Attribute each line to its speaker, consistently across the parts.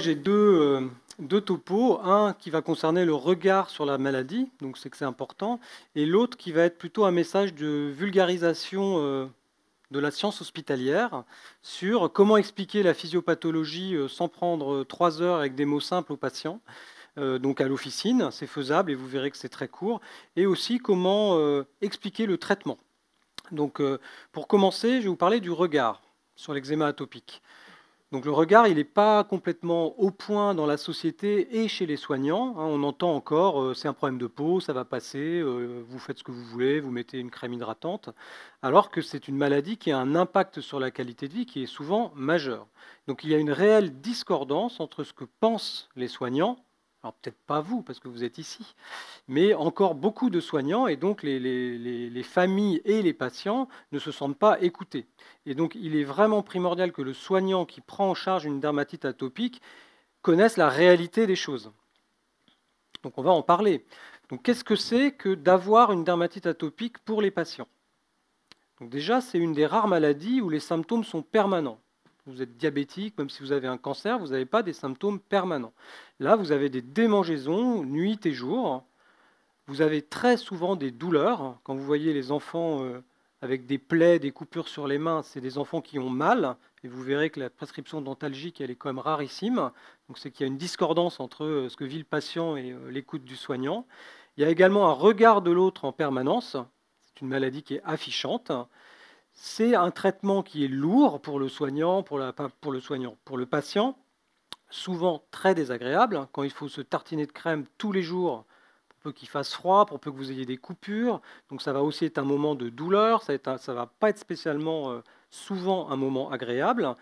Speaker 1: J'ai euh, deux, topos, un qui va concerner le regard sur la maladie, donc c'est que c'est important, et l'autre qui va être plutôt un message de vulgarisation euh, de la science hospitalière sur comment expliquer la physiopathologie euh, sans prendre trois heures avec des mots simples aux patients. Donc à l'officine, c'est faisable et vous verrez que c'est très court. Et aussi comment expliquer le traitement. Donc pour commencer, je vais vous parler du regard sur l'eczéma atopique. Donc le regard, il n'est pas complètement au point dans la société et chez les soignants. Hein. on entend encore, euh, c'est un problème de peau, ça va passer, euh, vous faites ce que vous voulez, vous mettez une crème hydratante, alors que c'est une maladie qui a un impact sur la qualité de vie qui est souvent majeur. Donc il y a une réelle discordance entre ce que pensent les soignants alors peut-être pas vous parce que vous êtes ici, mais encore beaucoup de soignants et donc les, familles et les patients ne se sentent pas écoutés. Et donc il est vraiment primordial que le soignant qui prend en charge une dermatite atopique connaisse la réalité des choses. Donc on va en parler. Donc qu'est-ce que c'est que d'avoir une dermatite atopique pour les patients donc déjà, c'est une des rares maladies où les symptômes sont permanents vous êtes diabétique, même si vous avez un cancer, vous n'avez pas des symptômes permanents. Là, vous avez des démangeaisons nuit et jour. Vous avez très souvent des douleurs. Quand vous voyez les enfants euh, avec des plaies, des coupures sur les mains, c'est des enfants qui ont mal. Et vous verrez que la prescription dentalgique, elle est quand même rarissime. Donc c'est qu'il y a une discordance entre euh, ce que vit le patient et euh, l'écoute du soignant. Il y a également un regard de l'autre en permanence. C'est une maladie qui est affichante c'est un traitement qui est lourd pour le soignant, pour, le patient, souvent très désagréable, quand il faut se tartiner de crème tous les jours pour peu qu'il fasse froid, pour peu que vous ayez des coupures. Donc ça va aussi être un moment de douleur, ça ne va pas être spécialement euh, souvent un moment agréable.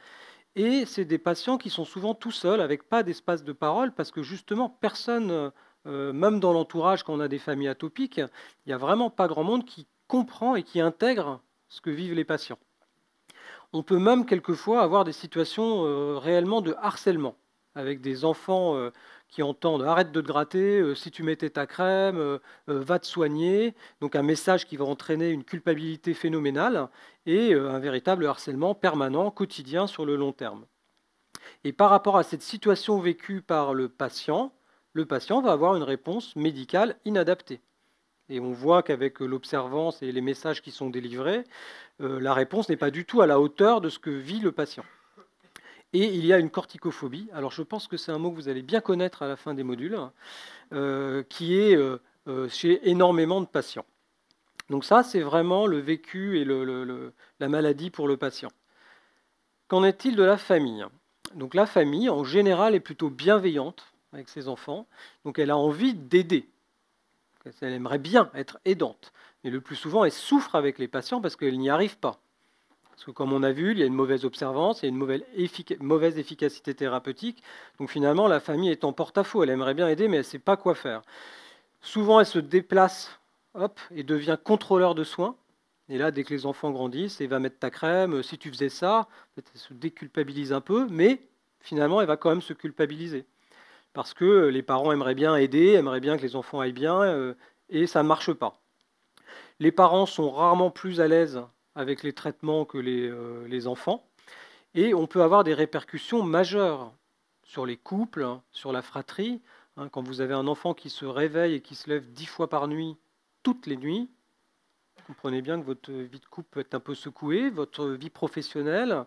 Speaker 1: Et c'est des patients qui sont souvent tout seuls, avec pas d'espace de parole, parce que justement, personne, euh, euh, même dans l'entourage, quand on a des familles atopiques, il n'y a vraiment pas grand monde qui comprend et qui intègre ce que vivent les patients. On peut même quelquefois avoir des situations euh, réellement de harcèlement, avec des enfants euh, qui entendent arrête de te gratter, euh, si tu mettais ta crème, va te soigner. Donc un message qui va entraîner une culpabilité phénoménale et un véritable harcèlement permanent, quotidien sur le long terme. Et par rapport à cette situation vécue par le patient, le patient va avoir une réponse médicale inadaptée. Et on voit qu'avec euh, l'observance et les messages qui sont délivrés, euh, la réponse n'est pas du tout à la hauteur de ce que vit le patient. Et il y a une corticophobie. Alors je pense que c'est un mot que vous allez bien connaître à la fin des modules, euh, qui est chez énormément de patients. Donc ça, c'est vraiment le vécu et la maladie pour le patient. Qu'en est-il de la famille Donc la famille, en général, est plutôt bienveillante avec ses enfants. Donc elle a envie d'aider. Elle aimerait bien être aidante, mais le plus souvent, elle souffre avec les patients parce qu'elle n'y arrive pas. Parce que comme on a vu, il y a une mauvaise observance, il y a une mauvaise, efficacité thérapeutique. Donc finalement, la famille est en porte-à-faux. Elle aimerait bien aider, mais elle ne sait pas quoi faire. Souvent, elle se déplace hop, et devient contrôleur de soins. Et là, dès que les enfants grandissent, elle va mettre ta crème, euh, si tu faisais ça, elle se déculpabilise un peu, mais finalement, elle va quand même se culpabiliser parce que les parents aimeraient bien aider, aimeraient bien que les enfants aillent bien, euh, et ça ne marche pas. Les parents sont rarement plus à l'aise avec les traitements que les, euh, enfants, et on peut avoir des répercussions majeures sur les couples, hein, sur la fratrie. Hein. quand vous avez un enfant qui se réveille et qui se lève dix fois par nuit, toutes les nuits, comprenez bien que votre vie de couple peut être un peu secouée, votre vie professionnelle,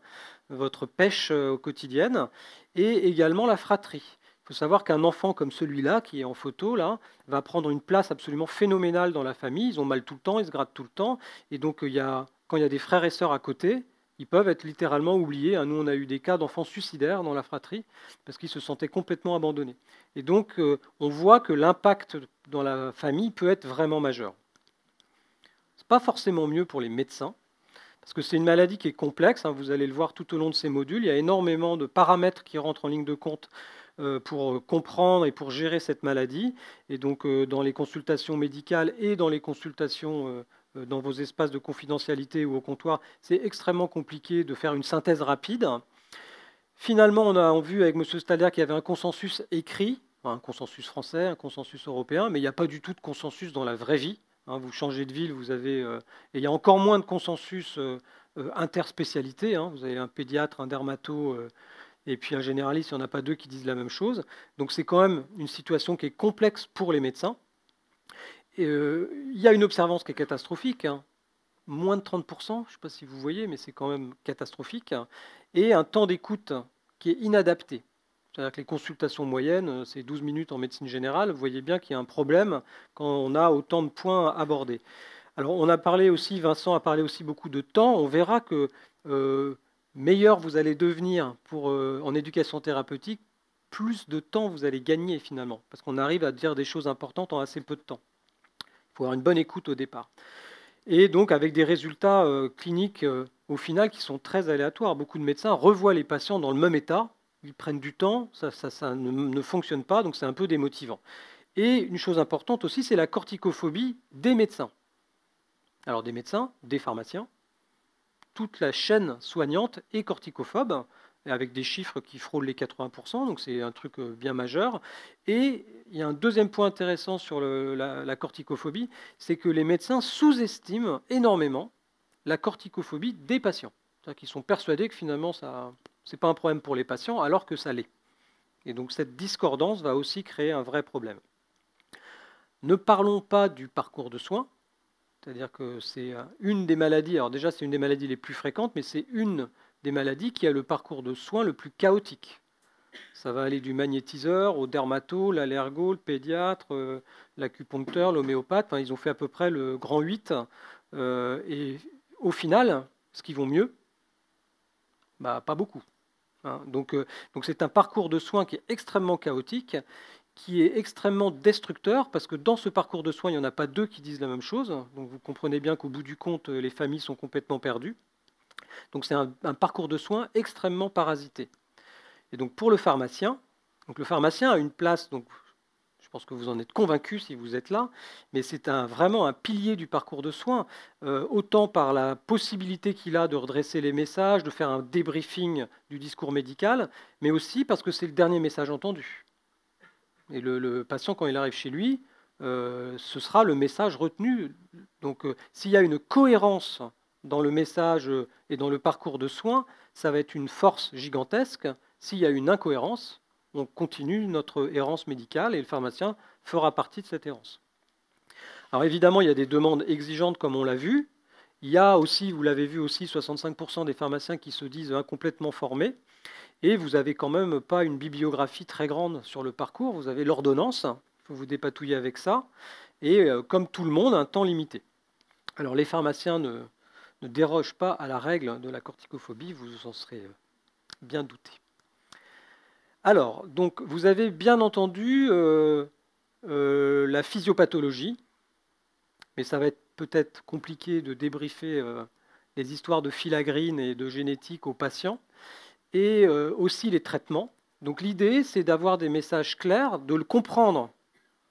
Speaker 1: votre pêche euh, quotidienne, et également la fratrie faut savoir qu'un enfant comme celui-là, qui est en photo, là, va prendre une place absolument phénoménale dans la famille. Ils ont mal tout le temps, ils se grattent tout le temps. Et donc, euh, quand il y a des frères et sœurs à côté, ils peuvent être littéralement oubliés. Hein, nous, on a eu des cas d'enfants suicidaires dans la fratrie parce qu'ils se sentaient complètement abandonnés. Et donc, euh, on voit que l'impact dans la famille peut être vraiment majeur. Ce n'est pas forcément mieux pour les médecins parce que c'est une maladie qui est complexe. Hein. Vous allez le voir tout au long de ces modules. Il y a énormément de paramètres qui rentrent en ligne de compte euh, pour euh, comprendre et pour gérer cette maladie. Et donc, euh, dans les consultations médicales et dans les consultations dans vos espaces de confidentialité ou au comptoir, c'est extrêmement compliqué de faire une synthèse rapide. Finalement, on a vu avec M. Stalder qu'il y avait un consensus écrit, un consensus français, un consensus européen, mais il n'y a pas du tout de consensus dans la vraie vie. Hein. Vous changez de ville, vous avez, et il y a encore moins de consensus interspécialité. Hein. Vous avez un pédiatre, un dermato et puis un généraliste, il n'y en a pas deux qui disent la même chose. Donc c'est quand même une situation qui est complexe pour les médecins. Euh, il y a une observance qui est catastrophique, hein. moins de 30%, je ne sais pas si vous voyez, mais c'est quand même catastrophique, hein. et un temps d'écoute qui est inadapté. C'est-à-dire que les consultations moyennes, euh, c'est 12 minutes en médecine générale. Vous voyez bien qu'il y a un problème quand on a autant de points abordés. Alors on a parlé aussi, Vincent a parlé aussi beaucoup de temps. On verra que euh, meilleur vous allez devenir pour, euh, en éducation thérapeutique, plus de temps vous allez gagner finalement, parce qu'on arrive à dire des choses importantes en assez peu de temps. Il faut avoir une bonne écoute au départ. Et donc avec des résultats euh, cliniques euh, au final qui sont très aléatoires. Beaucoup de médecins revoient les patients dans le même état, ils prennent du temps, ça, ne fonctionne pas, donc c'est un peu démotivant. Et une chose importante aussi, c'est la corticophobie des médecins. Alors des médecins, des pharmaciens, toute la chaîne soignante est corticophobe, avec des chiffres qui frôlent les 80%, donc c'est un truc euh, bien majeur. Et il y a un deuxième point intéressant sur la, corticophobie, c'est que les médecins sous-estiment énormément la corticophobie des patients. cest qu'ils sont persuadés que finalement, ça n'est pas un problème pour les patients, alors que ça l'est. Et donc cette discordance va aussi créer un vrai problème. Ne parlons pas du parcours de soins, c'est-à-dire que c'est euh, une des maladies, alors déjà c'est une des maladies les plus fréquentes, mais c'est une des maladies qui a le parcours de soins le plus chaotique. Ça va aller du magnétiseur au dermato, l'allergo, le pédiatre, euh, l'acupuncteur, l'homéopathe. ils ont fait à peu près le grand 8. Euh, et au final, ce qui vaut mieux, bah, pas beaucoup. Hein. donc c'est un parcours de soins qui est extrêmement chaotique qui est extrêmement destructeur, parce que dans ce parcours de soins, il n'y en a pas deux qui disent la même chose. Donc vous comprenez bien qu'au bout du compte, euh, les familles sont complètement perdues. Donc c'est un, parcours de soins extrêmement parasité. Et donc pour le pharmacien, donc le pharmacien a une place, donc je pense que vous en êtes convaincu si vous êtes là, mais c'est un, vraiment un pilier du parcours de soins, euh, autant par la possibilité qu'il a de redresser les messages, de faire un débriefing du discours médical, mais aussi parce que c'est le dernier message entendu. Et le, patient, quand il arrive chez lui, euh, ce sera le message retenu. Donc euh, s'il y a une cohérence dans le message euh, et dans le parcours de soins, ça va être une force gigantesque. S'il y a une incohérence, on continue notre errance médicale et le pharmacien fera partie de cette errance. Alors évidemment, il y a des demandes exigeantes comme on l'a vu, il y a aussi, vous l'avez vu aussi, 65% des pharmaciens qui se disent incomplètement hein, formés. Et vous n'avez quand même pas une bibliographie très grande sur le parcours. Vous avez l'ordonnance, il faut vous dépatouiller avec ça. Et euh, comme tout le monde, un temps limité. Alors les pharmaciens ne, dérogent pas à la règle de la corticophobie, vous en serez euh, bien douté. Alors, donc vous avez bien entendu euh, la physiopathologie, mais ça va être peut-être compliqué de débriefer euh, les histoires de filagrine et de génétique aux patients, et euh, aussi les traitements. Donc l'idée, c'est d'avoir des messages clairs, de le comprendre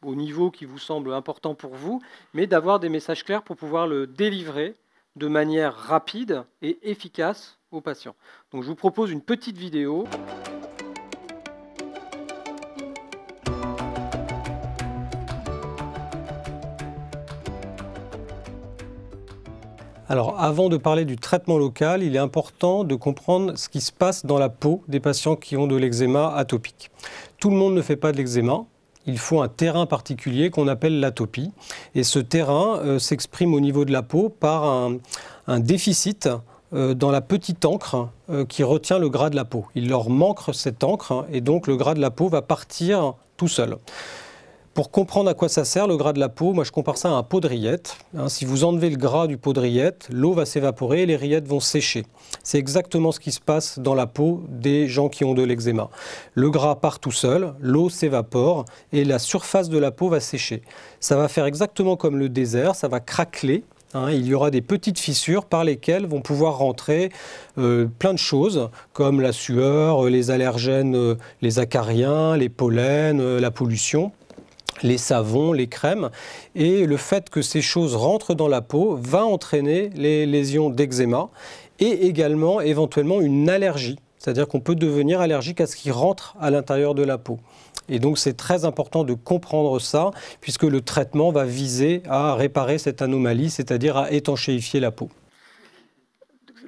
Speaker 1: au niveau qui vous semble important pour vous, mais d'avoir des messages clairs pour pouvoir le délivrer de manière rapide et efficace aux patients. Donc je vous propose une petite vidéo. Alors, avant de parler du traitement local, il est important de comprendre ce qui se passe dans la peau des patients qui ont de l'eczéma atopique. Tout le monde ne fait pas de l'eczéma, il faut un terrain particulier qu'on appelle l'atopie. Et ce terrain euh, s'exprime au niveau de la peau par un, déficit euh, dans la petite encre euh, qui retient le gras de la peau. Il leur manque cette encre hein, et donc le gras de la peau va partir tout seul. Pour comprendre à quoi ça sert, le gras de la peau, moi je compare ça à un pot de rillettes. Hein. si vous enlevez le gras du pot de l'eau va s'évaporer et les rillettes vont sécher. C'est exactement ce qui se passe dans la peau des gens qui ont de l'eczéma. Le gras part tout seul, l'eau s'évapore et la surface de la peau va sécher. Ça va faire exactement comme le désert, ça va craqueler. Hein. il y aura des petites fissures par lesquelles vont pouvoir rentrer euh, plein de choses, comme la sueur, euh, les allergènes, euh, les acariens, les pollens, la pollution les savons, les crèmes. Et le fait que ces choses rentrent dans la peau va entraîner les lésions d'eczéma et également éventuellement une allergie. C'est-à-dire qu'on peut devenir allergique à ce qui rentre à l'intérieur de la peau. Et donc c'est très important de comprendre ça, puisque le traitement va viser à réparer cette anomalie, c'est-à-dire à étanchéifier la peau.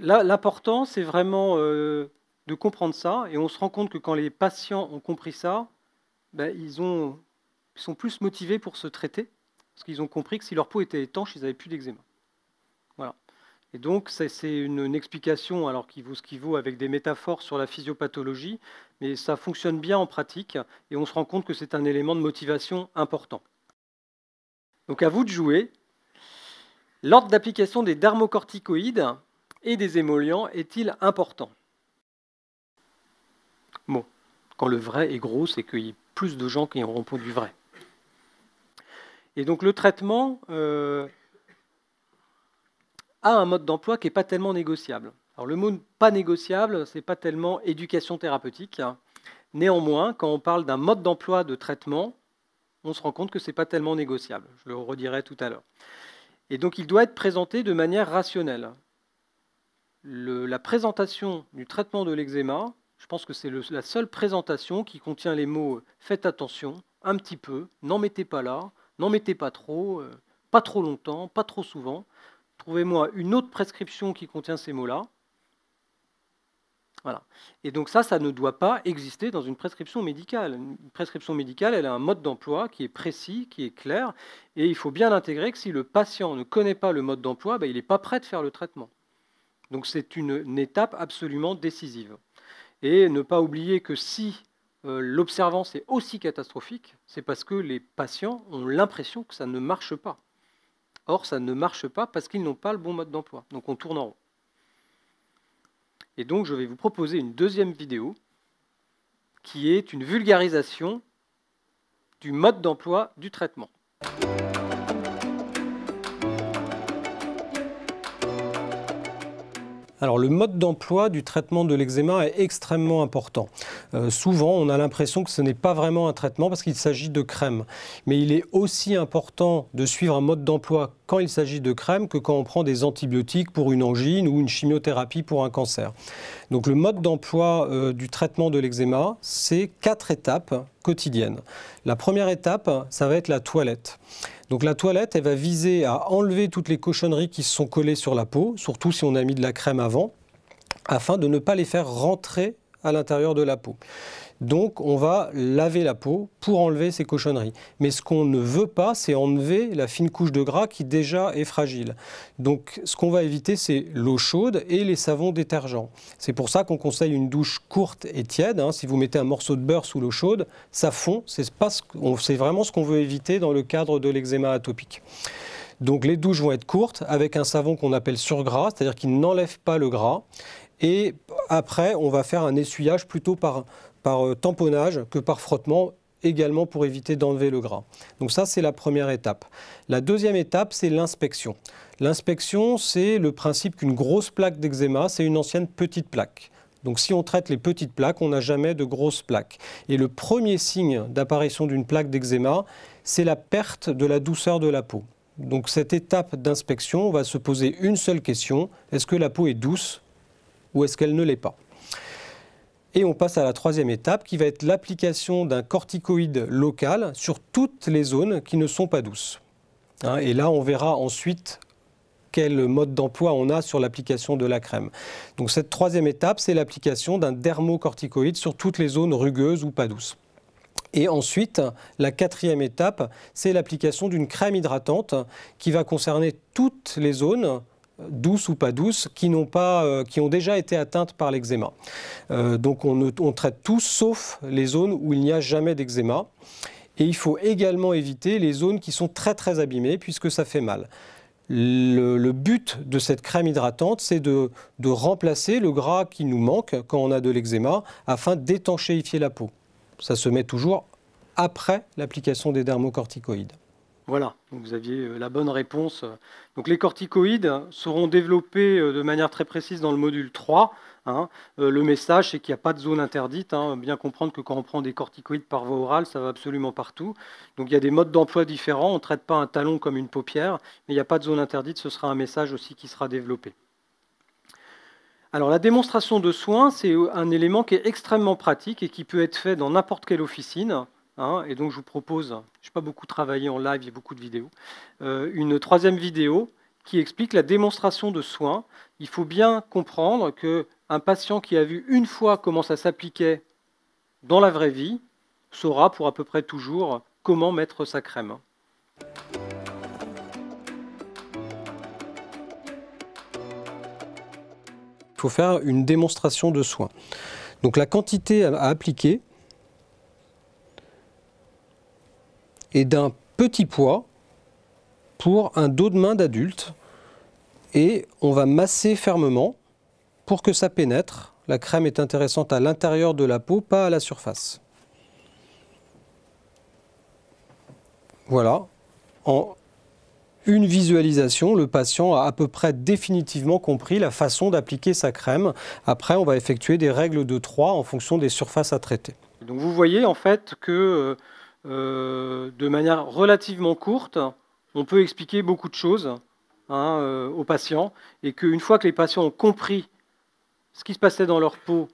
Speaker 1: L'important, c'est vraiment euh, de comprendre ça, et on se rend compte que quand les patients ont compris ça, ben, ils ont ils sont plus motivés pour se traiter, parce qu'ils ont compris que si leur peau était étanche, ils n'avaient plus d'eczéma. Voilà. Et donc, c'est une, explication, alors qui vaut ce qui vaut, avec des métaphores sur la physiopathologie, mais ça fonctionne bien en pratique, et on se rend compte que c'est un élément de motivation important. Donc à vous de jouer. L'ordre d'application des dermocorticoïdes et des émollients est-il important Bon, quand le vrai est gros, c'est qu'il y a plus de gens qui auront du vrai. Et donc le traitement euh, a un mode d'emploi qui n'est pas tellement négociable. Alors le mot pas négociable, ce n'est pas tellement éducation thérapeutique. Néanmoins, quand on parle d'un mode d'emploi de traitement, on se rend compte que ce n'est pas tellement négociable. Je le redirai tout à l'heure. Et donc il doit être présenté de manière rationnelle. la présentation du traitement de l'eczéma, je pense que c'est la seule présentation qui contient les mots faites attention, un petit peu, n'en mettez pas là, n'en mettez pas trop, euh, pas trop longtemps, pas trop souvent. Trouvez-moi une autre prescription qui contient ces mots-là. Voilà. Et donc ça, ça ne doit pas exister dans une prescription médicale. Une prescription médicale, elle a un mode d'emploi qui est précis, qui est clair, et il faut bien intégrer que si le patient ne connaît pas le mode d'emploi, ben, il n'est pas prêt de faire le traitement. Donc c'est une, étape absolument décisive. Et ne pas oublier que si euh, l'observance est aussi catastrophique, c'est parce que les patients ont l'impression que ça ne marche pas. Or, ça ne marche pas parce qu'ils n'ont pas le bon mode d'emploi. Donc, on tourne en rond. Et donc, je vais vous proposer une deuxième vidéo qui est une vulgarisation du mode d'emploi du traitement. Alors le mode d'emploi du traitement de l'eczéma est extrêmement important. Euh, souvent, on a l'impression que ce n'est pas vraiment un traitement parce qu'il s'agit de crème. Mais il est aussi important de suivre un mode d'emploi quand il s'agit de crème que quand on prend des antibiotiques pour une angine ou une chimiothérapie pour un cancer. Donc le mode d'emploi euh, du traitement de l'eczéma, c'est quatre étapes quotidiennes. La première étape, ça va être la toilette. Donc la toilette, elle va viser à enlever toutes les cochonneries qui se sont collées sur la peau, surtout si on a mis de la crème avant, afin de ne pas les faire rentrer à l'intérieur de la peau. Donc on va laver la peau pour enlever ces cochonneries. Mais ce qu'on ne veut pas, c'est enlever la fine couche de gras qui déjà est fragile. Donc ce qu'on va éviter, c'est l'eau chaude et les savons détergents. C'est pour ça qu'on conseille une douche courte et tiède. Hein. Si vous mettez un morceau de beurre sous l'eau chaude, ça fond. C'est vraiment ce qu'on veut éviter dans le cadre de l'eczéma atopique. Donc les douches vont être courtes avec un savon qu'on appelle surgras, c'est-à-dire qu'il n'enlève pas le gras. Et après, on va faire un essuyage plutôt par par euh, tamponnage que par frottement également pour éviter d'enlever le gras. Donc ça, c'est la première étape. La deuxième étape, c'est l'inspection. L'inspection, c'est le principe qu'une grosse plaque d'eczéma, c'est une ancienne petite plaque. Donc si on traite les petites plaques, on n'a jamais de grosses plaques. Et le premier signe d'apparition d'une plaque d'eczéma, c'est la perte de la douceur de la peau. Donc cette étape d'inspection, on va se poser une seule question, est-ce que la peau est douce ou est-ce qu'elle ne l'est pas et on passe à la troisième étape qui va être l'application d'un corticoïde local sur toutes les zones qui ne sont pas douces. Hein, et là, on verra ensuite quel mode d'emploi on a sur l'application de la crème. Donc cette troisième étape, c'est l'application d'un dermocorticoïde sur toutes les zones rugueuses ou pas douces. Et ensuite, la quatrième étape, c'est l'application d'une crème hydratante qui va concerner toutes les zones douces ou pas douces, euh, qui, ont déjà été atteintes par l'eczéma. Euh, donc on, traite tout sauf les zones où il n'y a jamais d'eczéma. Et il faut également éviter les zones qui sont très très abîmées puisque ça fait mal. Le, but de cette crème hydratante, c'est de, de, remplacer le gras qui nous manque quand on a de l'eczéma afin d'étanchéifier la peau. Ça se met toujours après l'application des dermocorticoïdes. Voilà, vous aviez euh, la bonne réponse. les corticoïdes seront développés euh, de manière très précise dans le module 3. Hein. Euh, le message, c'est qu'il n'y a pas de zone interdite. Hein. Bien comprendre que quand on prend des corticoïdes par voie orale, ça va absolument partout. Donc il y a des modes d'emploi différents. On ne traite pas un talon comme une paupière, mais il n'y a pas de zone interdite. Ce sera un message aussi qui sera développé. Alors la démonstration de soins, c'est un élément qui est extrêmement pratique et qui peut être fait dans n'importe quelle officine. Hein, et donc je vous propose, je n'ai pas beaucoup travaillé en live, il y a beaucoup de vidéos, euh, une troisième vidéo qui explique la démonstration de soins. Il faut bien comprendre qu'un patient qui a vu une fois comment ça s'appliquait dans la vraie vie saura pour à peu près toujours comment mettre sa crème. Il faut faire une démonstration de soins. Donc la quantité à appliquer, et d'un petit poids pour un dos de main d'adulte. Et on va masser fermement pour que ça pénètre. La crème est intéressante à l'intérieur de la peau, pas à la surface. Voilà, en une visualisation, le patient a à peu près définitivement compris la façon d'appliquer sa crème. Après, on va effectuer des règles de 3 en fonction des surfaces à traiter. Donc vous voyez en fait que euh, euh, de manière relativement courte, on peut expliquer beaucoup de choses hein, euh, aux patients et qu'une fois que les patients ont compris ce qui se passait dans leur peau,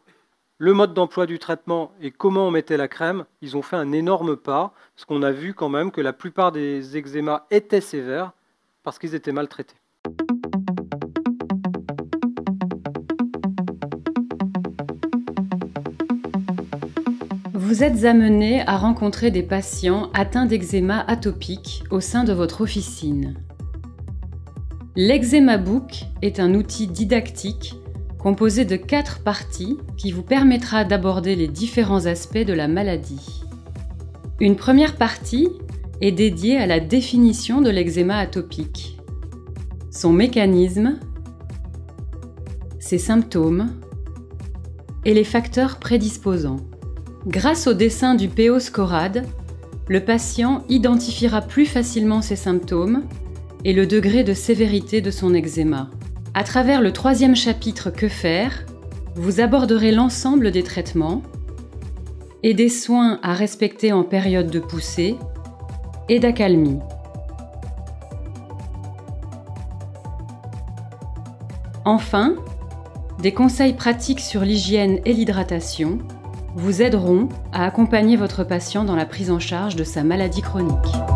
Speaker 1: le mode d'emploi du traitement et comment on mettait la crème, ils ont fait un énorme pas, parce qu'on a vu quand même que la plupart des eczémas étaient sévères parce qu'ils étaient maltraités.
Speaker 2: Vous êtes amené à rencontrer des patients atteints d'eczéma atopique au sein de votre officine. L'eczéma book est un outil didactique composé de quatre parties qui vous permettra d'aborder les différents aspects de la maladie. Une première partie est dédiée à la définition de l'eczéma atopique, son mécanisme, ses symptômes et les facteurs prédisposants. Grâce au dessin du PO le patient identifiera plus facilement ses symptômes et le degré de sévérité de son eczéma. À travers le troisième chapitre Que faire, vous aborderez l'ensemble des traitements et des soins à respecter en période de poussée et d'accalmie. Enfin, des conseils pratiques sur l'hygiène et l'hydratation vous aideront à accompagner votre patient dans la prise en charge de sa maladie chronique.